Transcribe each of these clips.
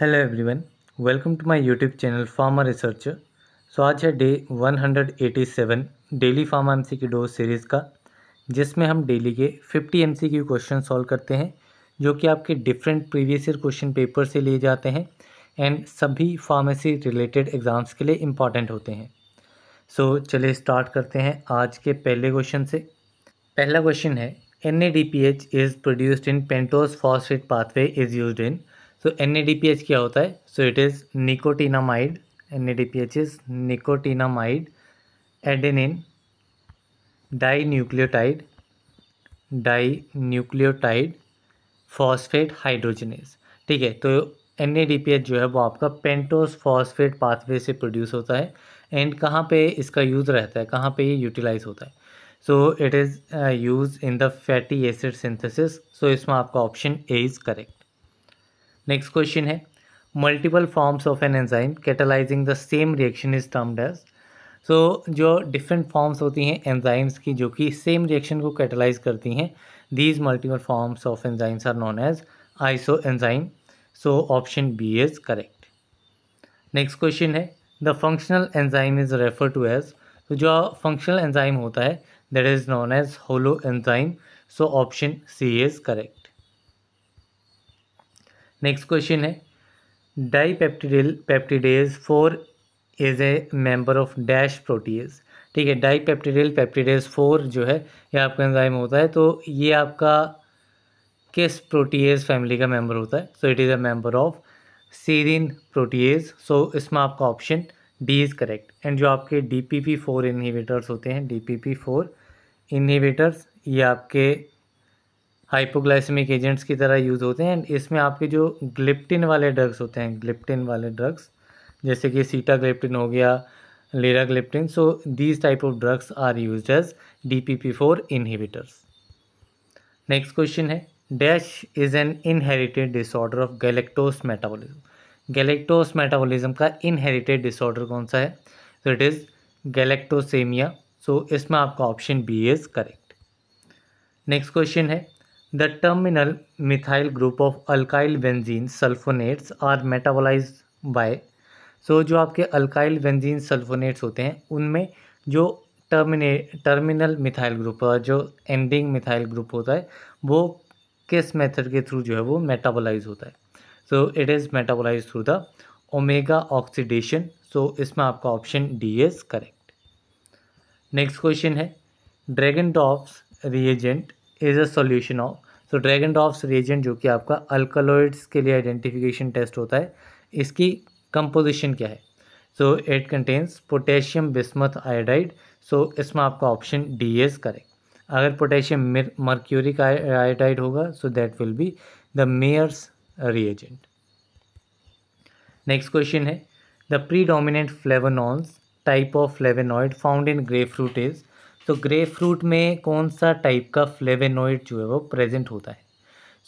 Hello everyone welcome to my YouTube channel pharma research so आज है day 187 daily pharma MC की dose series का जिसमें हम डेली के 50 एमसी की क्वेश्चन सॉल्व करते हैं जो कि आपके different previous year question paper से लिए जाते हैं एंड सभी फार्मेसी रिलेटेड एग्ज़ाम्स के लिए इम्पॉर्टेंट होते हैं सो so, चलिए स्टार्ट करते हैं आज के पहले क्वेश्चन से पहला क्वेश्चन है N is produced in pentose phosphate pathway is use in so N क्या होता है so it is nicotinamide N A D P H is aden adenine di nucleotide di nucleotide phosphate hydrogenase ठीक है तो N जो है वो आपका पेंटोस फॉस्फेट पाथवे से प्रोड्यूस होता है एंड कहाँ पे इसका यूज़ रहता है कहाँ पे ये यूटिलाइज होता है so it is use in the fatty acid synthesis so इसमें आपका option A is correct next question है multiple forms of an enzyme catalysing the same reaction is termed as so जो डिफरेंट फॉर्म्स होती हैं enzymes की जो कि same reaction को कैटलाइज करती हैं these multiple forms of enzymes are known as isoenzyme so option B is correct next question है the functional enzyme is refer to as तो जो फंक्शनल एंजाइम होता है that is known as holoenzyme so option C is correct next question है dipeptidyl peptidase four is a member of dash protease ठीक है dipeptidyl peptidase four जो है ये आपका एंजाइम होता है तो ये आपका किस प्रोटीज फैमिली का मेंबर होता है so it is a member of serine protease so इसमें आपका option D is correct and जो आपके D P P four inhibitors होते हैं D P P four inhibitors ये आपके हाइपोग्लाइसमिक एजेंट्स की तरह यूज़ होते हैं इसमें आपके जो ग्लिप्टिन वाले ड्रग्स होते हैं ग्लिप्टिन वाले ड्रग्स जैसे कि सीटा ग्लिप्टिन हो गया लेरा gliptin so these type of drugs are use as D P P four inhibitors next question है dash is an inherited disorder of galactose metabolism galactose metabolism का इनहेरिटेड डिसऑर्डर कौन सा है so it is galactosaemia so इसमें आपका option B is correct next question है the terminal methyl group of alkyl benzene sulphonates are metabolise by so जो आपके alkyl benzene sulphonates होते हैं उनमें जो टर्मिने टर्मिनल मिथाइल ग्रुप जो एंडिंग मिथाइल ग्रुप होता है वो किस मेथड के थ्रू जो है वो मेटाबोलाइज होता है so it is metabolise through the omega oxidation so इसमें आपका option D is correct next question है Dragendorff's reagent is a solution of so Dragendorff's reagent reagent जो कि आपका अल्कलोइड्स के लिए आइडेंटिफिकेशन टेस्ट होता है इसकी कंपोजिशन क्या है so it contains potassium bismuth iodide so इसमें आपका ऑप्शन डी एस करें अगर पोटेशियम मर्क्यूरिक आयोडाइड होगा so that will be the Mayer's reagent next question है the predominant flavanones type of flavonoid found in grapefruit is तो grapefruit में कौन सा टाइप का फ्लेवेनोइड जो है वो प्रेजेंट होता है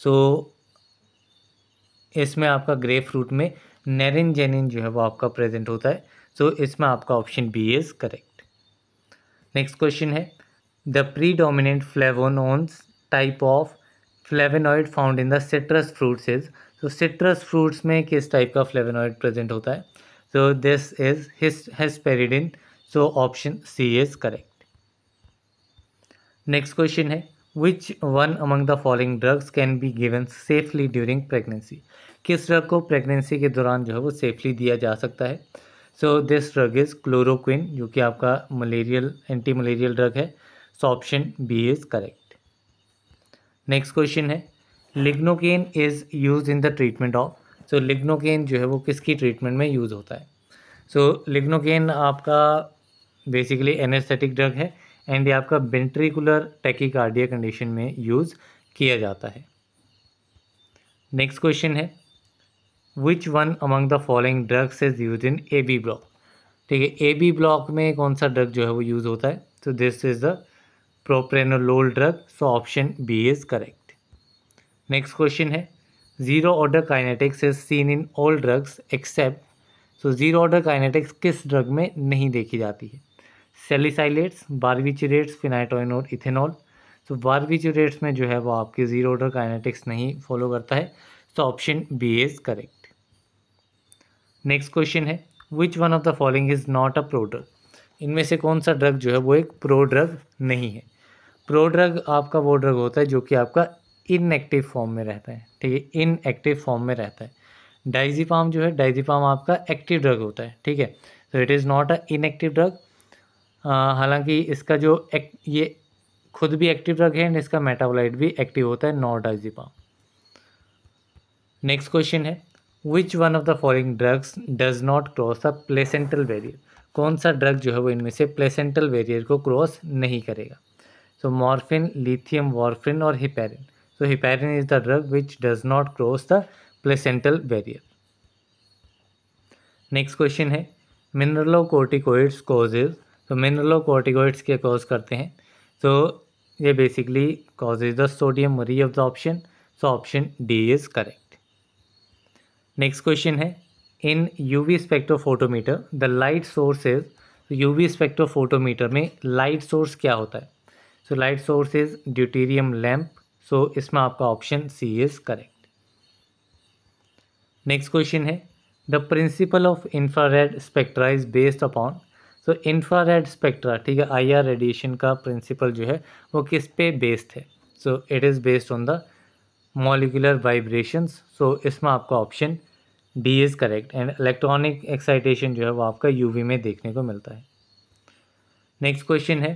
सो so, इसमें आपका ग्रे फ्रूट में जेनिन जो है वो आपका प्रेजेंट होता है सो so, इसमें आपका option B is correct next question है the predominant flavanones type of flavonoid found in the citrus fruits is तो सिट्रस फ्रूट्स में किस टाइप का फ्लेवेनॉइड प्रेजेंट होता है so this is hesperidin so option C is correct next question है which one among the following drugs can be given safely during pregnancy किस drug को pregnancy के दौरान जो है वो सेफली दिया जा सकता है so this drug is chloroquine जो कि आपका मलेरियल एंटी मलेरियल ड्रग है so option B is correct next question है lignocaine is use in the treatment of so lignocaine जो है वो किसकी ट्रीटमेंट में यूज़ होता है सो so, लिग्नोकेन आपका बेसिकली एनेस्थेटिक ड्रग है एंड ये आपका वेंट्रिकुलर टैकीकार्डिया कंडीशन में यूज़ किया जाता है नेक्स्ट क्वेश्चन है which one among the following drugs is use in A V block ठीक है ए बी ब्लॉक में कौन सा ड्रग जो है वो यूज़ होता है तो this is the propranolol drug so option B is correct next question है zero order kinetics is seen in all drugs except so zero order kinetics किस ड्रग में नहीं देखी जाती है सेलिसाइलेट्स बारविचरेट्स फिनाइटोइन और इथेनॉल तो बारविचरेट्स में जो है वो आपके ज़ीरो ऑर्डर काइनेटिक्स नहीं फॉलो करता है तो option B is correct next question है which one of the following is not a prodrug इनमें से कौन सा ड्रग जो है वो एक प्रो ड्रग नहीं है प्रो ड्रग आपका वो ड्रग होता है जो कि आपका इनएक्टिव फॉर्म में रहता है ठीक है इनएक्टिव फॉर्म में रहता है डाइजीपाम जो है डाइजीपाम आपका एक्टिव ड्रग होता है ठीक है so it is not a inactive drug हालांकि इसका जो एक, ये खुद भी एक्टिव ड्रग है एंड इसका मेटाबोलाइट भी एक्टिव होता है नॉर्डाजिपा नेक्स्ट क्वेश्चन है which one of the following drugs does not cross the placental barrier कौन सा ड्रग जो है वो इनमें से प्लेसेंटल बैरियर को क्रॉस नहीं करेगा सो मॉर्फिन लिथियम वॉर्फिन और heparin so heparin is the drug which does not cross the placental barrier next question है मिनरलो मिनरलोकोटिकोइड्स कोजेज तो मिनरलो कोर्टिकोइड्स के कॉज करते हैं तो ये basically cause is the sodium re of the option so option D is correct next question है in UV spectrophotometer the light source is UV spectrophotometer में लाइट सोर्स क्या होता है so light source is deuterium lamp so इसमें आपका option C is correct next question है the principle of infrared spectra is based upon so infrared spectra ठीक है IR radiation का प्रिंसिपल जो है वो किस पे बेस्ड है so it is based on the molecular vibrations so इसमें आपका option D is correct and electronic excitation जो है वो आपका वी में देखने को मिलता है नेक्स्ट क्वेश्चन है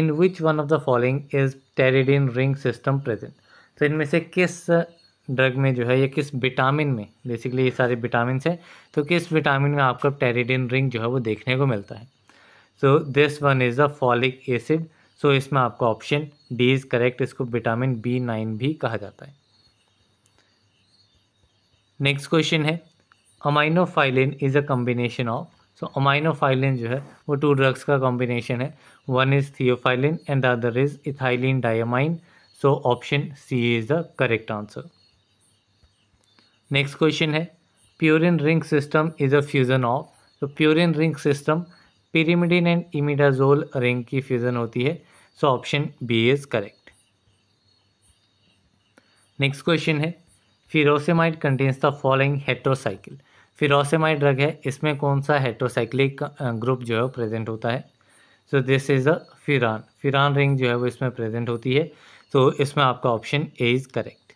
in which one of the following is pteridine ring system present तो इनमें से किस ड्रग में जो है या किस विटामिन में बेसिकली ये सारे विटामिन हैं तो किस विटामिन में आपका टेरिडिन रिंग जो है वो देखने को मिलता है so this one is the folic acid so इसमें आपका ऑप्शन डी इज़ करेक्ट इसको विटामिन बी नाइन भी कहा जाता है नेक्स्ट क्वेश्चन है aminophylline is a combination of so aminophylline जो है वो टू ड्रग्स का कॉम्बिनेशन है one is theophylline and the other is ethylene diamine so option C is the correct answer next question है purine ring system is a fusion of तो purine ring system pyrimidine and imidazole ring की fusion होती है so option B is correct next question है furosemide contains the following heterocycle furosemide drug है इसमें कौन सा हेट्रोसाइक्लिक ग्रुप जो है प्रेजेंट होता है so this is a furan furan ring जो है वो इसमें प्रेजेंट होती है तो so, इसमें आपका option A is correct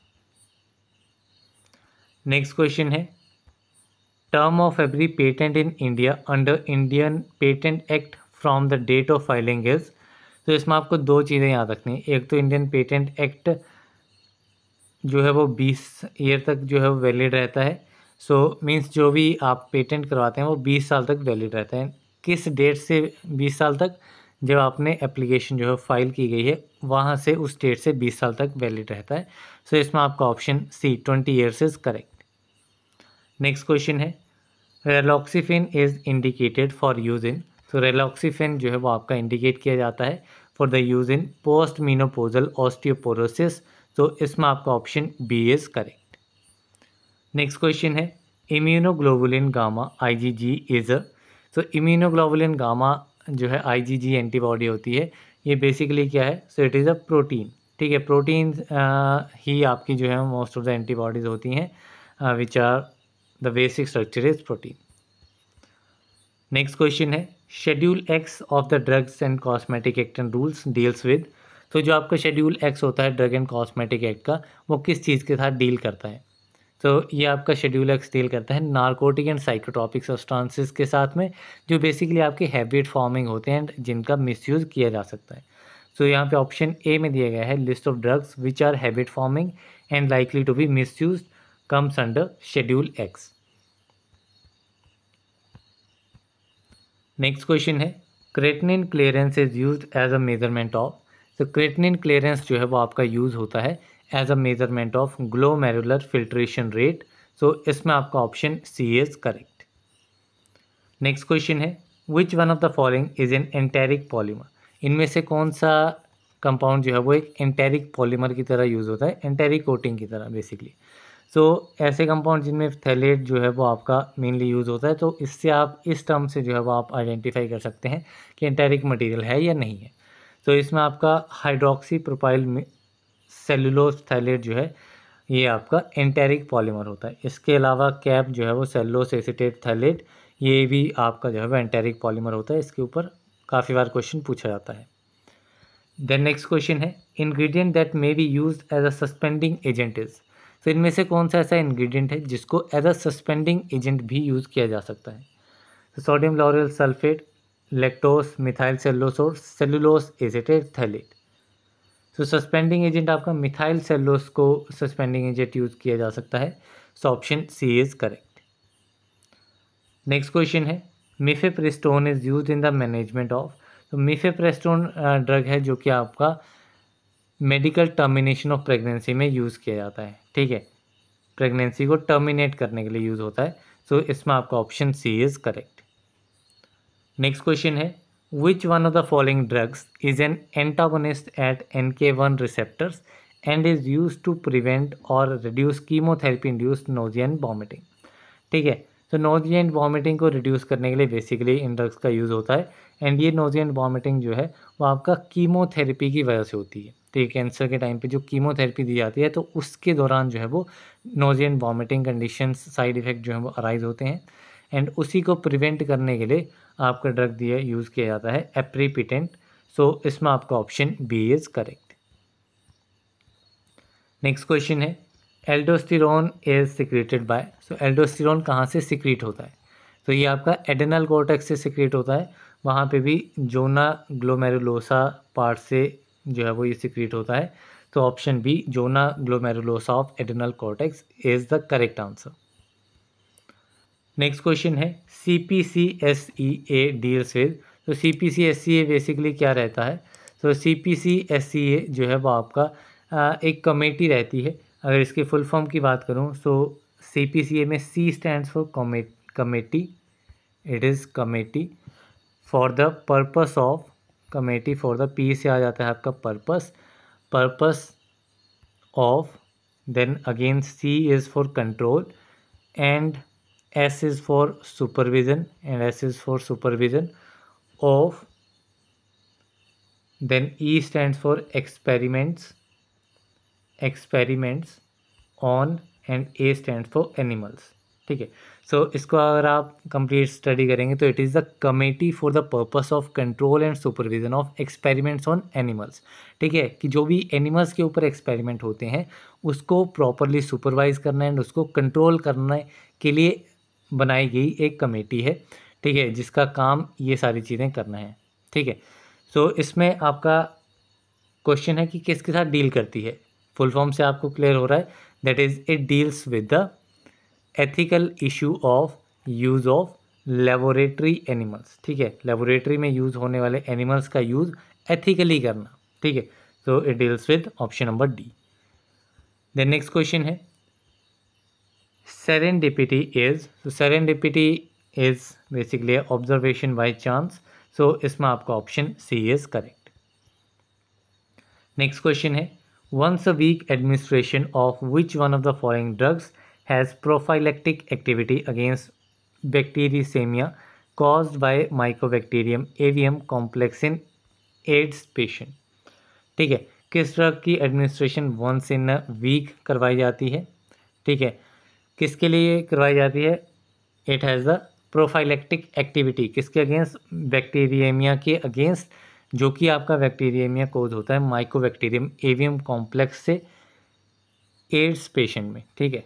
next question है term of every patent in India under Indian Patent Act from the date of filing is तो इसमें आपको दो चीज़ें याद रखनी है एक तो इंडियन पेटेंट एक्ट जो है वो बीस ईयर तक जो है वो वैलिड रहता है सो so, मीन्स जो भी आप पेटेंट करवाते हैं वो बीस साल तक वैलिड रहता है किस डेट से बीस साल तक जब आपने एप्लीकेशन जो है फाइल की गई है वहाँ से उस डेट से बीस साल तक वैलिड रहता है सो so, इसमें आपका option C twenty years is correct next question है raloxifene is indicated for use in तो रेलॉक्सीफिन जो है वो आपका इंडिकेट किया जाता है for the use in post menopausal osteoporosis तो इसमें आपका option B is correct next question है immunoglobulin gamma IgG is a तो इम्यूनोग्लोबुलिन गामा जो है आईजीजी एंटीबॉडी होती है ये बेसिकली क्या है so it is a protein ठीक है प्रोटीन ही आपकी जो है मोस्ट ऑफ द एंटीबॉडीज़ होती हैं which are the basic structure is protein next question है schedule X of the drugs and cosmetic act and rules deals with तो जो आपका शेड्यूल एक्स होता है ड्रग एंड कॉस्मेटिक एक्ट का वो किस चीज़ के साथ डील करता है तो ये आपका शेड्यूल एक्स डील करता है नार्कोटिक एंड साइकोट्रॉपिक सब्सटेंसेस के साथ में जो बेसिकली आपके हैबिट फॉर्मिंग होते हैं एंड जिनका मिसयूज़ किया जा सकता है सो तो so, यहाँ पे ऑप्शन ए में दिया गया है list of drugs which are habit forming and likely to be misused comes under Schedule X. Next question है creatinine clearance is use as a measurement of तो क्रेटनिन क्लियरेंस जो है वो आपका यूज़ होता है as a measurement of glomerular filtration rate so इसमें आपका option C is correct next question है which one of the following is an enteric polymer इनमें से कौन सा कंपाउंड जो है वो एक एंटेरिक पॉलीमर की तरह यूज़ होता है एंटेरिक कोटिंग की तरह बेसिकली सो so, ऐसे कंपाउंड जिनमें थैलेट जो है वो आपका मेनली यूज़ होता है तो इससे आप इस टर्म से जो है वो आप आइडेंटिफाई कर सकते हैं कि एंटेरिक मटेरियल है या नहीं है तो so, इसमें आपका हाइड्रोक्सी प्रोपाइल सेलुलोज थैलेट जो है ये आपका एंटेरिक पॉलीमर होता है इसके अलावा कैप जो है वो सेलुलोस एसिटेट थैलेट ये भी आपका जो है वो एंटेरिक पॉलीमर होता है इसके ऊपर काफ़ी बार क्वेश्चन पूछा जाता है देन नेक्स्ट क्वेश्चन है ingredient that may be use as a suspending agent is तो इनमें से कौन सा ऐसा इंग्रेडिएंट है जिसको एज अ सस्पेंडिंग एजेंट भी यूज़ किया जा सकता है तो sodium lauryl sulphate lactose methyl cellulose और सेलुलोस एजेटेड थैलेट तो सस्पेंडिंग एजेंट आपका मिथाइल सेलोस को सस्पेंडिंग एजेंट यूज़ किया जा सकता है so option C is correct next question है Prestone is use in the management of तो मिफेप्रेस्टोन ड्रग है जो कि आपका मेडिकल टर्मिनेशन ऑफ प्रेगनेंसी में यूज़ किया जाता है ठीक है प्रेगनेंसी को टर्मिनेट करने के लिए यूज़ होता है सो so, इसमें आपका option C is correct next question है which one of the following drugs is an antagonist at N K one receptors and is use to prevent और reduce chemotherapy induced nausea and vomiting ठीक है तो नोजियन vomiting को reduce करने के लिए basically इन ड्रग्स का यूज़ होता है एंड ये नोजी एंड वॉमिटिंग जो है वो आपका कीमोथेरेपी की वजह से होती है तो ये कैंसर के टाइम पे जो कीमोथेरेपी दी जाती है तो उसके दौरान जो है वो nausea and vomiting condition side effect जो है वो अराइज होते हैं एंड उसी को प्रिवेंट करने के लिए आपका ड्रग दिया यूज़ किया जाता है एप्रीपिटेंट सो so, इसमें आपका option B is correct next question है aldosterone is secreted by so aldosterone कहाँ से सिक्रेट होता है तो so, ये आपका एडेनल कोटेक्स से सिक्रेट होता है वहाँ पे भी जोना ग्लोमेरुलोसा पार्ट से जो है वो ये सिक्रीट होता है तो option B zona glomerulosa of adrenal cortex is the correct answer next question है C P C S E A deals with तो C P C S C A basically क्या रहता है तो C P C S C ए जो है वो आपका आ, एक कमेटी रहती है अगर इसकी फुल फॉर्म की बात करूँ तो सी पी सी ए में C stands for committee it is committee for the purpose of committee for the P से आ जाता है आपका purpose purpose of then again C is for control and S is for supervision and S is for supervision of then e stands for experiments experiments on and a stands for animals ठीक है सो इसको अगर आप complete study करेंगे तो it is the committee for the purpose of control and supervision of experiments on animals ठीक है कि जो भी एनिमल्स के ऊपर एक्सपेरिमेंट होते हैं उसको प्रॉपरली सुपरवाइज करना एंड उसको कंट्रोल करने के लिए बनाई गई एक कमेटी है ठीक है जिसका काम ये सारी चीज़ें करना है ठीक है सो so, इसमें आपका क्वेश्चन है कि किसके साथ डील करती है फुल फॉर्म से आपको क्लियर हो रहा है that is it deals with the ethical issue of use of laboratory animals ठीक है लेबोरेटरी में यूज़ होने वाले एनिमल्स का यूज़ एथिकली करना ठीक है so it deals with option number D then next question है सेरेन डिपिटी इज तो डिपिटी is basically observation by chance so इसमें आपका option C is correct next question है once a week administration of which one of the following drugs has prophylactic activity against bacteremia caused by mycobacterium avium complex in AIDS patient ठीक है किस drug की administration once in a week करवाई जाती है ठीक है किसके लिए करवाई जाती है it has the prophylactic activity किसके अगेंस्ट बैक्टीरियमिया के अगेंस्ट जो कि आपका बैक्टीरियमिया कोज होता है माइकोबैक्टीरियम एवियम कॉम्प्लेक्स से एड्स पेशेंट में ठीक है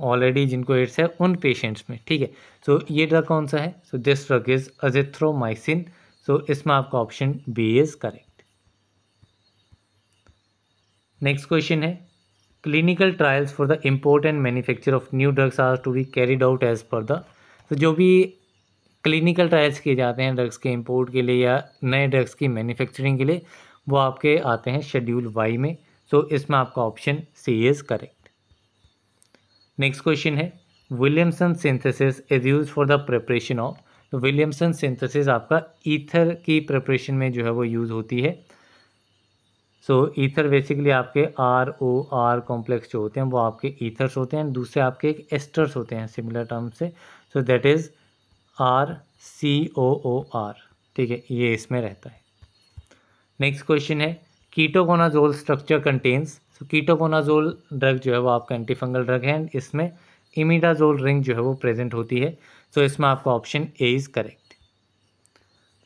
ऑलरेडी जिनको एड्स है उन पेशेंट्स में ठीक है सो so, ये ड्रग कौन सा है so this drug is azithromycin so इसमें आपका option B is correct next question है clinical trials for the import and manufacture of new drugs are to be carried out as per the तो जो भी clinical trials किए जाते हैं drugs के इम्पोर्ट के लिए या नए ड्रग्स की मैन्युफैक्चरिंग के लिए वो आपके आते हैं शेड्यूल वाई में सो so, इसमें आपका option C is correct next question है Williamson synthesis is use for the preparation of तो विलियमसन सिंथेसिस आपका ईथर की प्रिपरेशन में जो है वो यूज़ होती है सो so, ईथर बेसिकली आपके आर ओ आर कॉम्प्लेक्स जो होते हैं वो आपके ईथर्स होते हैं दूसरे आपके एक एस्टर्स होते हैं सिमिलर टर्म से so that is R C O O R ठीक है ये इसमें रहता है नेक्स्ट क्वेश्चन है कीटोकोनाजोल स्ट्रक्चर कंटेन्स तो कीटोकोनाजोल ड्रग जो है वो आपका एंटीफंगल ड्रग है एंड इसमें इमिडाजोल रिंग जो है वो प्रेजेंट होती है सो so इसमें आपका option A is correct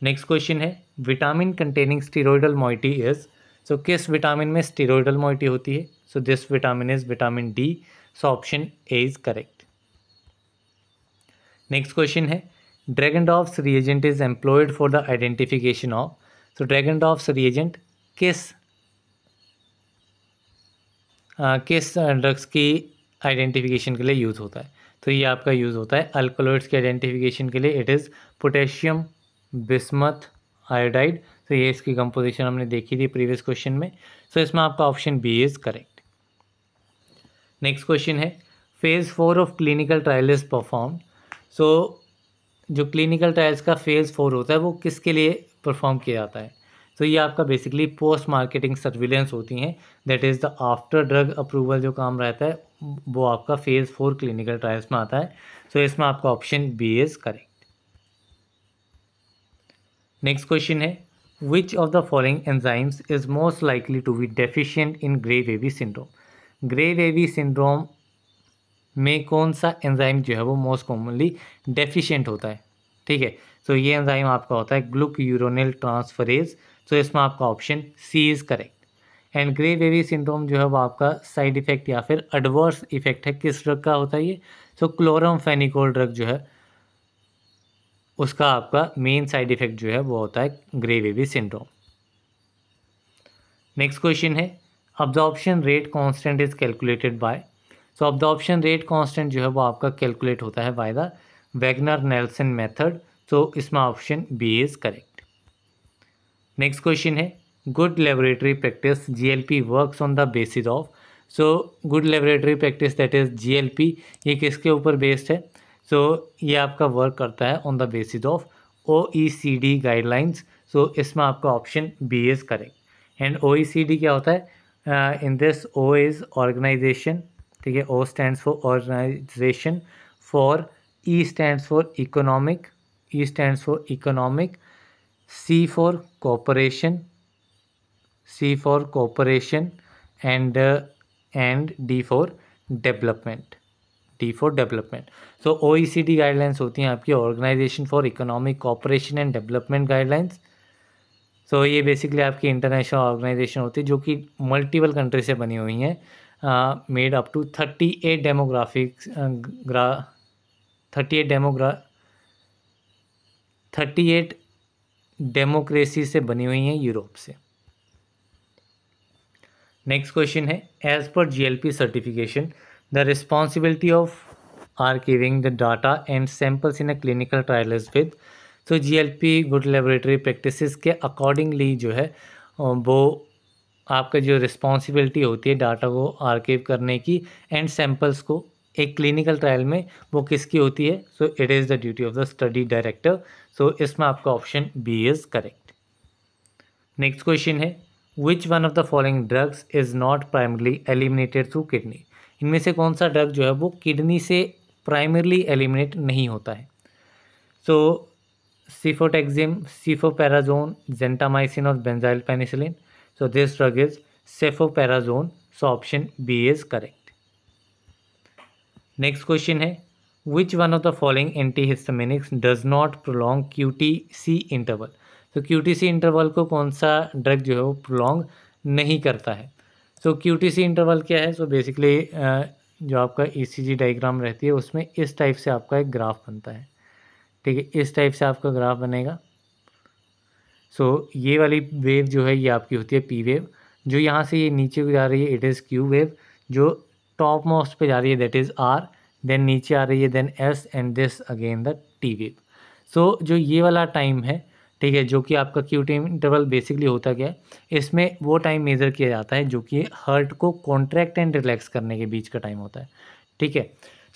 next question है vitamin containing steroidal moiety is so किस विटामिन में स्टीरोइडल मोइटी होती है so this vitamin is vitamin D so option A is correct next question है Dragendorff's reagent is employed for the identification of so Dragendorff's reagent किस किस drugs की identification के लिए use होता है तो ये आपका यूज़ होता है अल्कोलोइड्स के आइडेंटिफिकेशन के लिए it is potassium bismuth iodide तो ये इसकी कंपोजिशन हमने देखी थी प्रीवियस क्वेश्चन में सो so, इसमें आपका option B is correct next question है phase four of clinical trial is perform so जो क्लिनिकल ट्रायल्स का फेज़ फोर होता है वो किसके लिए परफॉर्म किया जाता है तो ये आपका बेसिकली पोस्ट मार्केटिंग सर्विलेंस होती हैं that is the after drug approval जो काम रहता है वो आपका फेज़ फोर क्लिनिकल ट्रायल्स में आता है सो so, इसमें आपका option B is correct next question है which of the following enzymes is most likely to be deficient in grey baby syndrome grey baby syndrome में कौन सा एंजाइम जो है वो मोस्ट कॉमनली डेफिशियंट होता है ठीक है सो so, ये एंजाइम आपका होता है ग्लुक यूरोनियल ट्रांसफरेज सो so, इसमें आपका option C is correct and grey baby syndrome जो है वो आपका साइड इफेक्ट या फिर एडवर्स इफेक्ट है किस ड्रग का होता है ये सो क्लोरम फेनिकोल ड्रग जो है उसका आपका मेन साइड इफेक्ट जो है वो होता है grey baby syndrome next question है absorption rate constant is calculated by so absorption rate constant जो है वो आपका कैलकुलेट होता है by the Wagner Nelson method so इसमें option B is correct next question है good laboratory practice G L P work on the basis of so good laboratory practice that is G L P ये किसके ऊपर based है so so, ये आपका work करता है on the basis of O E C D guidelines so इसमें आपका option B is correct and O E C D क्या होता है in this O is organisation ठीक है O stand for organisation for E stand for economic E stand for economic C for cooperation, C for cooperation and and D for development D for development so O guidelines होती हैं आपकी organisation for economic cooperation and development guidelines so ये basically आपकी international organisation होती है जो कि multiple country से बनी हुई हैं made up to thirty eight demographics ग्रा थर्टी एट डेमोग्रा थर्टी एट डेमोक्रेसी से बनी हुई हैं यूरोप से नेक्स्ट क्वेश्चन है as per GLP certification the responsibility of archiving the data and samples in a clinical trial is with तो GLP good laboratory practices के अकॉर्डिंगली जो है वो आपका जो रिस्पॉन्सिबिलिटी होती है डाटा को आर्किव करने की एंड सैम्पल्स को एक क्लिनिकल ट्रायल में वो किसकी होती है so it is the duty of the study director so इसमें आपका option B is correct next question है which one of the following drugs is not primarily eliminated through kidney इनमें से कौन सा ड्रग जो है वो किडनी से प्राइमरली एलिमिनेट नहीं होता है सो सीफोटेक्जिम सीफोपैराजोन जेंटामाइसिन और benzyl penicillin so this drug is cefoperazone so option B is correct next question है which one of the following anti antihistaminics does not prolong Q T C interval तो Q T C interval को कौन सा drug जो है वो prolong नहीं करता है so Q T C interval क्या है सो so बेसिकली जो आपका ई सी जी डाइग्राम रहती है उसमें इस टाइप से आपका एक ग्राफ बनता है ठीक है इस टाइप से आपका ग्राफ बनेगा सो so, ये वाली वेव जो है ये आपकी होती है पी वेव जो यहाँ से ये नीचे को जा रही है इट इज़ क्यू वेव जो टॉप मोस्ट पे जा रही है दैट इज़ आर देन नीचे आ रही है then S and this again the T wave so जो ये वाला टाइम है ठीक है जो कि आपका क्यू टी इंटरवल बेसिकली होता क्या है इसमें वो टाइम मेज़र किया जाता है जो कि हर्ट को कॉन्ट्रैक्ट एंड रिलैक्स करने के बीच का टाइम होता है ठीक है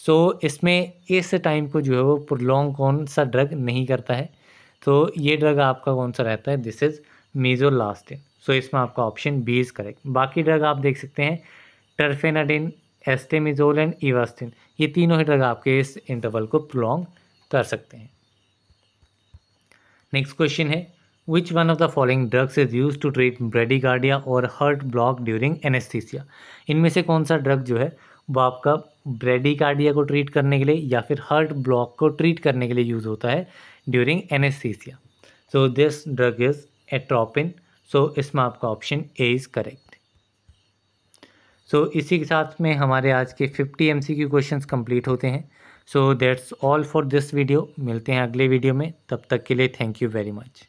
सो so, इसमें इस टाइम को जो है वो प्रोलोंग कौन सा ड्रग नहीं करता है तो ये ड्रग आपका कौन सा रहता है दिस इज़ लास्टिन सो इसमें आपका ऑप्शन बी इज़ करेक्ट बाकी ड्रग आप देख सकते हैं टर्फेनाडिन एस्टेमिजोल एंड इवास्टिन ये तीनों ही ड्रग आपके इस इंटरवल को प्रोलॉन्ग कर सकते हैं नेक्स्ट क्वेश्चन है which one of the following drugs is use to treat bradycardia और हर्ट ब्लॉक ड्यूरिंग एनेस्थीसिया इनमें से कौन सा ड्रग जो है वो आपका ब्रेडिकार्डिया को ट्रीट करने के लिए या फिर हर्ट ब्लॉक को ट्रीट करने के लिए यूज़ होता है during anaesthesia so this drug is atropine so इसमें आपका option A is correct so so, इसी के साथ में हमारे आज के 50 एमसीक्यू क्वेश्चंस कंप्लीट होते हैं so that's all for this video मिलते हैं अगले वीडियो में तब तक के लिए थैंक यू वेरी मच